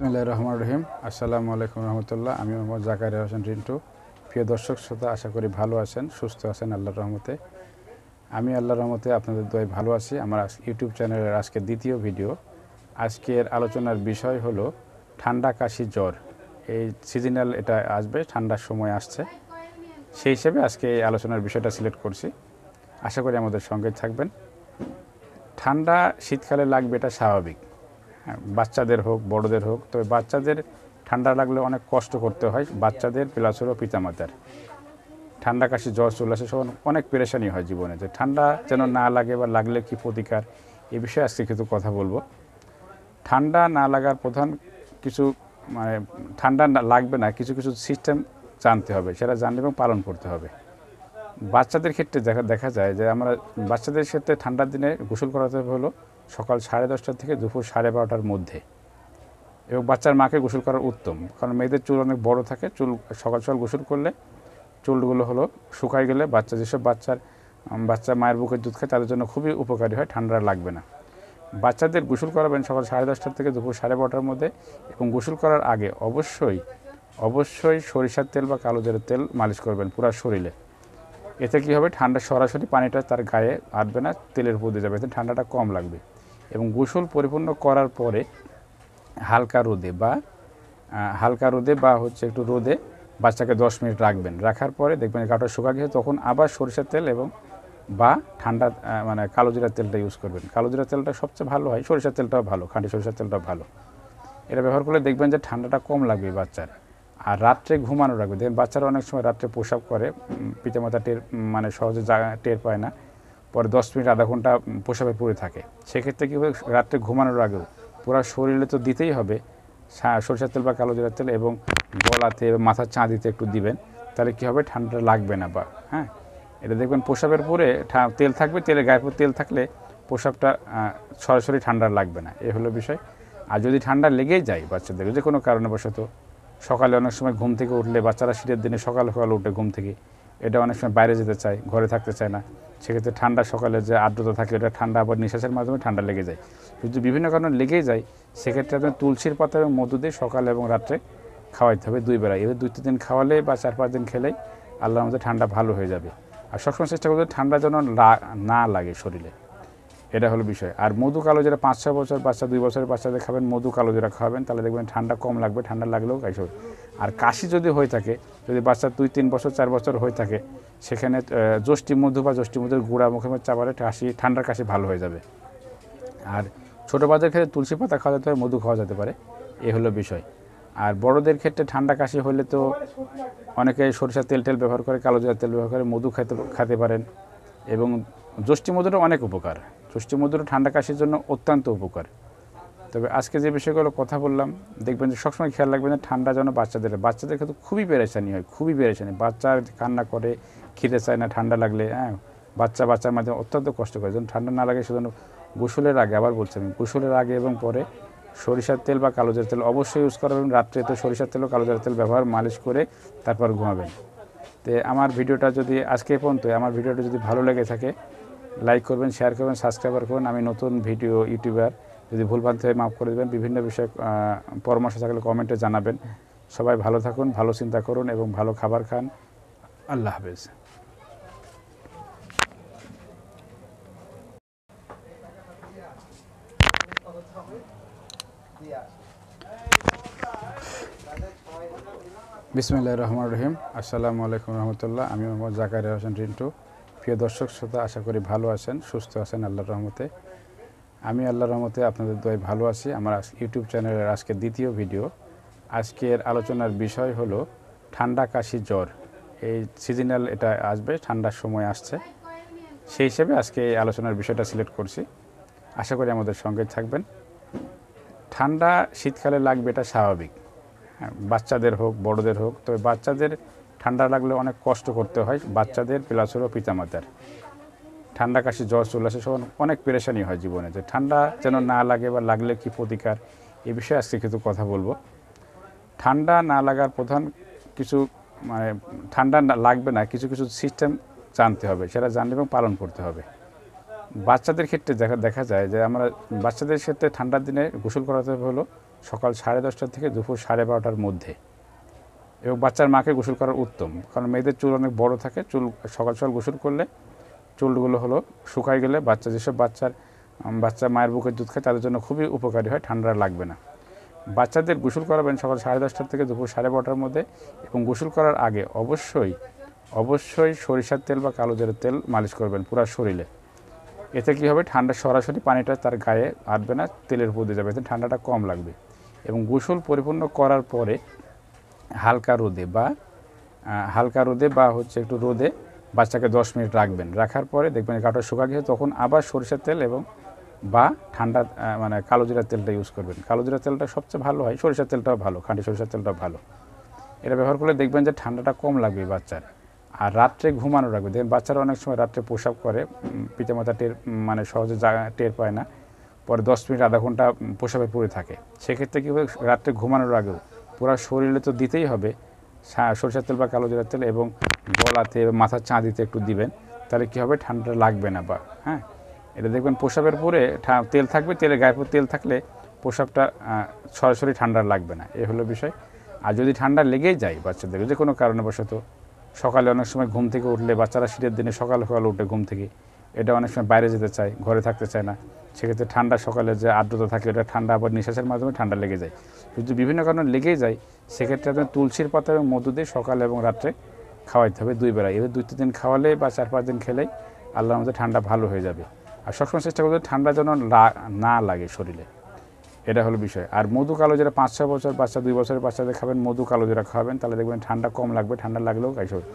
বিসমুল্লাহ রহমান রহিম আসসালামু আলাইকুম রহমতুল্লাহ আমি মোহাম্মদ জাকারি হোসেন রিন্টু প্রিয় দর্শক শ্রোতা আশা করি ভালো আছেন সুস্থ আছেন আল্লাহর রহমতে আমি আল্লাহ রহমতে আপনাদের দয় ভালো আছি আমার ইউটিউব চ্যানেলের আজকে দ্বিতীয় ভিডিও আজকের আলোচনার বিষয় হলো ঠান্ডা কাশি জ্বর এই সিজনাল এটা আসবে ঠান্ডার সময় আসছে সেই হিসেবে আজকে এই আলোচনার বিষয়টা সিলেক্ট করছি আশা করি আমাদের সঙ্গে থাকবেন ঠান্ডা শীতকালে লাগবে এটা স্বাভাবিক হ্যাঁ, বাচ্চাদের হোক বড়দের হোক তবে বাচ্চাদের ঠান্ডা লাগলে অনেক কষ্ট করতে হয় বাচ্চাদের প্লাস হলো পিতামাতার ঠান্ডা কাশি জ্বর চলে আসে সব অনেক পেরেশানি হয় জীবনে যে ঠান্ডা যেন না লাগে বা লাগলে কি প্রতিকার এ বিষয়ে আজকে কিছু কথা বলবো ঠান্ডা না লাগার প্রধান কিছু মানে ঠান্ডা লাগবে না কিছু কিছু সিস্টেম জানতে হবে সেটা জানলে এবং পালন করতে হবে বাচ্চাদের ক্ষেত্রে দেখা দেখা যায় যে আমরা বাচ্চাদের ক্ষেত্রে ঠান্ডার দিনে গোসল করাতে হলো সকাল সাড়ে দশটা থেকে দুপুর সাড়ে বারোটার মধ্যে এবং বাচ্চার মাকে গোসল করা উত্তম কারণ মেয়েদের চুল অনেক বড় থাকে চুল সকাল সকাল গোসল করলে চুলগুলো হলো শুকায় গেলে বাচ্চা যেসব বাচ্চার বাচ্চা মায়ের বুকের দুধ খায় তাদের জন্য খুবই উপকারী হয় ঠান্ডা লাগবে না বাচ্চাদের গোসল করাবেন সকাল সাড়ে দশটার থেকে দুপুর সাড়ে বারোটার মধ্যে এবং গোসল করার আগে অবশ্যই অবশ্যই সরিষার তেল বা কালো জলের তেল মালিশ করবেন পুরা শরীরে এতে কী হবে ঠান্ডা সরাসরি পানিটা তার গায়ে আটবে না তেলের উপর দিয়ে যাবে এতে ঠান্ডাটা কম লাগবে এবং গোসল পরিপূর্ণ করার পরে হালকা রোদে বা হালকা রোদে বা হচ্ছে একটু রোদে বাচ্চাকে দশ মিনিট রাখবেন রাখার পরে দেখবেন কাটা শুকা গেছে তখন আবার সরিষার তেল এবং বা ঠান্ডা মানে কালো জিরার তেলটা ইউজ করবেন কালো জিরার তেলটা সবচেয়ে ভালো হয় সরিষার তেলটাও ভালো খাঁটি সরিষার তেলটাও ভালো এটা ব্যবহার করলে দেখবেন যে ঠান্ডাটা কম লাগবে বাচ্চার আর রাত্রে ঘুমানো রাখবে দেখবেন বাচ্চারা অনেক সময় রাত্রে পোশাক করে পিতামাতা টের মানে সহজে টের পায় না পরে দশ মিনিট আধা ঘন্টা পোশাবে পরে থাকে সেক্ষেত্রে কী হবে রাত্রে ঘুমানোর আগেও পুরা শরীরে তো দিতেই হবে সরষের তেল বা কালো জিরার তেল এবং গলাতে মাথার চাঁদিতে একটু দিবেন তাহলে কী হবে ঠান্ডাটা লাগবে না বা হ্যাঁ এটা দেখবেন পোশাবের পরে তেল থাকবে তেলে গায়ে পর তেল থাকলে পোশাকটা সরাসরি ঠান্ডা লাগবে না এ হলো বিষয় আর যদি ঠান্ডা লেগেই যায় বাচ্চাদের যে কোনো কারণবশত সকালে অনেক সময় ঘুম থেকে উঠলে বাচ্চারা শীতের দিনে সকাল সকাল উঠে ঘুম থেকে এটা অনেক সময় বাইরে যেতে চায় ঘরে থাকতে চায় না সেক্ষেত্রে ঠান্ডা সকালে যে আর্দ্রতা থাকে ওটা ঠান্ডা আবার নিঃশ্বাসের মাধ্যমে ঠান্ডা লেগে যায় যদি বিভিন্ন কারণে লেগেই যায় সেক্ষেত্রে আপনি তুলসীর পাতা এবং মধু দিয়ে সকালে এবং রাত্রে খাওয়াইতে হবে দুই বেলা এবার দুই তিন দিন খাওয়ালে বা চার পাঁচ দিন খেলে আল্লাহর মধ্যে ঠান্ডা ভালো হয়ে যাবে আর সবসময় চেষ্টা করতে ঠান্ডা যেন না লাগে শরীরে এটা হলো বিষয় আর মধু কালো যারা পাঁচ ছয় বছর বাচ্চা দুই বছরের বাচ্চাদের খাবেন মধু কালো যারা খাবেন তাহলে দেখবেন ঠান্ডা কম লাগবে ঠান্ডা লাগলেও কাজ হবে আর কাশি যদি হয়ে থাকে যদি বাচ্চা দুই তিন বছর চার বছর হয়ে থাকে সেখানে যষ্টি মধু বা যষ্টি মধুর গুঁড়া মুখে চাপালে কাশি ঠান্ডার কাশি ভালো হয়ে যাবে আর ছোটো বাচ্চাদের ক্ষেত্রে তুলসী পাতা খাওয়া যেতে পারে মধু খাওয়া যেতে পারে এ হলো বিষয় আর বড়দের ক্ষেত্রে ঠান্ডা কাশি হলে তো অনেকে সরিষার তেল টেল ব্যবহার করে কালো জিরা তেল ব্যবহার করে মধু খেতে খাতে পারেন এবং যষ্টি মধুরও অনেক উপকার যষ্টি মধুরও ঠান্ডা কাশির জন্য অত্যন্ত উপকার তবে আজকে যে বিষয়গুলো কথা বললাম দেখবেন যে সবসময় খেয়াল রাখবেন যে ঠান্ডা যেন বাচ্চাদের বাচ্চাদের কিন্তু খুবই পেরেশানি হয় খুবই পেরেশানি বাচ্চা কান্না করে খিদে চায় না ঠান্ডা লাগলে হ্যাঁ বাচ্চা বাচ্চার মাঝে অত্যন্ত কষ্ট করে যেন ঠান্ডা না লাগে সেজন্য গোসলের আগে আবার বলছি আমি গোসলের আগে এবং পরে সরিষার তেল বা কালোজার তেল অবশ্যই ইউজ করবেন রাত্রে তো সরিষার তেল ও কালোজার তেল ব্যবহার মালিশ করে তারপর ঘুমাবেন তো আমার ভিডিওটা যদি আজকে পর্যন্ত আমার ভিডিওটা যদি ভালো লেগে থাকে লাইক করবেন শেয়ার করবেন সাবস্ক্রাইবার করবেন আমি নতুন ভিডিও ইউটিউবার যদি ভুলভ্রান্তি হয় মাফ করে দেবেন বিভিন্ন বিষয়ে পরামর্শ থাকলে কমেন্টে জানাবেন সবাই ভালো থাকুন ভালো চিন্তা করুন এবং ভালো খাবার খান আল্লাহ হাফেজ বিসমুল্লাহ রহমান রহিম আসসালামু আলাইকুম রহমতুল্লাহ আমি মোহাম্মদ জাকারিয়া হোসেন রিন্টু প্রিয় দর্শক শ্রোতা আশা করি ভালো আছেন সুস্থ আছেন আল্লাহ রহমতে আমি আল্লাহর রহমতে আপনাদের দয় ভালো আছি আমার ইউটিউব চ্যানেলের আজকের দ্বিতীয় ভিডিও আজকের আলোচনার বিষয় হলো ঠান্ডা কাশি জ্বর এই সিজনাল এটা আসবে ঠান্ডার সময় আসছে সেই হিসেবে আজকে এই আলোচনার বিষয়টা সিলেক্ট করছি আশা করি আমাদের সঙ্গে থাকবেন ঠান্ডা শীতকালে লাগবে এটা স্বাভাবিক হ্যাঁ, বাচ্চাদের হোক বড়দের হোক তবে বাচ্চাদের ঠান্ডা লাগলে অনেক কষ্ট করতে হয় বাচ্চাদের প্লাস হলো পিতামাতার ঠান্ডা কাশি জ্বর চলে আসে সব অনেক পেরেশানি হয় জীবনে যে ঠান্ডা যেন না লাগে বা লাগলে কি প্রতিকার এ বিষয়ে আজকে কিছু কথা বলবো ঠান্ডা না লাগার প্রধান কিছু মানে ঠান্ডা লাগবে না কিছু কিছু সিস্টেম জানতে হবে সেটা জানলে এবং পালন করতে হবে বাচ্চাদের ক্ষেত্রে দেখা দেখা যায় যে আমরা বাচ্চাদের ক্ষেত্রে ঠান্ডার দিনে গোসল করাতে হলো সকাল সাড়ে দশটা থেকে দুপুর সাড়ে বারোটার মধ্যে এবং বাচ্চার মাকে গোসল করা উত্তম কারণ মেয়েদের চুল অনেক বড় থাকে চুল সকাল সকাল গোসল করলে চুলগুলো হলো শুকায় গেলে বাচ্চা যেসব বাচ্চার বাচ্চা মায়ের বুকের দুধ খায় তাদের জন্য খুবই উপকারী হয় ঠান্ডা লাগবে না বাচ্চাদের গোসল করাবেন সকাল সাড়ে দশটার থেকে দুপুর সাড়ে বারোটার মধ্যে এবং গোসল করার আগে অবশ্যই অবশ্যই সরিষার তেল বা কালো জলের তেল মালিশ করবেন পুরো শরীরে এতে কী হবে ঠান্ডা সরাসরি পানিটা তার গায়ে আটবে না তেলের উপর দিয়ে যাবে এতে ঠান্ডাটা কম লাগবে এবং গোসল পরিপূর্ণ করার পরে হালকা রোদে বা হালকা রোদে বা হচ্ছে একটু রোদে বাচ্চাকে দশ মিনিট রাখবেন রাখার পরে দেখবেন কাঠটা শুকা গেছে তখন আবার সরিষার তেল এবং বা ঠান্ডা মানে কালো জিরার তেলটা ইউজ করবেন কালো জিরার তেলটা সবচেয়ে ভালো হয় সরিষার তেলটাও ভালো খাঁটি সরিষার তেলটাও ভালো এটা ব্যবহার করলে দেখবেন যে ঠান্ডাটা কম লাগবে বাচ্চার আর রাত্রে ঘুমানো রাখবে দেখবেন বাচ্চারা অনেক সময় রাত্রে পোশাক করে পিতামাতা টের মানে সহজে যা টের পায় না পরে দশ মিনিট আধা ঘন্টা পোশাকে পড়ে থাকে সেক্ষেত্রে কী হবে রাত্রে ঘুমানোর আগেও পুরো শরীরে তো দিতেই হবে সরষের তেল বা কালো জিরার তেল এবং গলাতে মাথার চাঁদিতে একটু দিবেন তাহলে কী হবে ঠান্ডাটা লাগবে না বা হ্যাঁ এটা দেখবেন পোশাকের পরে তেল থাকবে তেলে গায়ে পর তেল থাকলে পোশাকটা সরাসরি ঠান্ডা লাগবে না এ হলো বিষয় আর যদি ঠান্ডা লেগেই যায় বাচ্চাদের যে কোনো কারণে সকালে অনেক সময় ঘুম থেকে উঠলে বাচ্চারা শীতের দিনে সকাল সকাল উঠে ঘুম থেকে এটা অনেক সময় বাইরে যেতে চায় ঘরে থাকতে চায় না সেক্ষেত্রে ঠান্ডা সকালে যে আর্দ্রতা থাকে ওটা ঠান্ডা আবার নিঃশ্বাসের মাধ্যমে ঠান্ডা লেগে যায় যদি বিভিন্ন কারণে লেগেই যায় সেক্ষেত্রে আপনি তুলসীর পাতা এবং মধু দিয়ে সকালে এবং রাত্রে খাওয়াইতে হবে দুই বেলা এবার দুই তিন দিন খাওয়ালে বা চার পাঁচ দিন খেলেই আল্লাহর মধ্যে ঠান্ডা ভালো হয়ে যাবে আর সবসময় চেষ্টা করবে ঠান্ডা যেন না লাগে শরীরে এটা হলো বিষয় আর মধু কালো যারা পাঁচ ছয় বছর বাচ্চা দুই বছরের বাচ্চাদের খাবেন মধু কালো যারা খাবেন তাহলে দেখবেন ঠান্ডা কম লাগবে ঠান্ডা লাগলেও কাজ হবে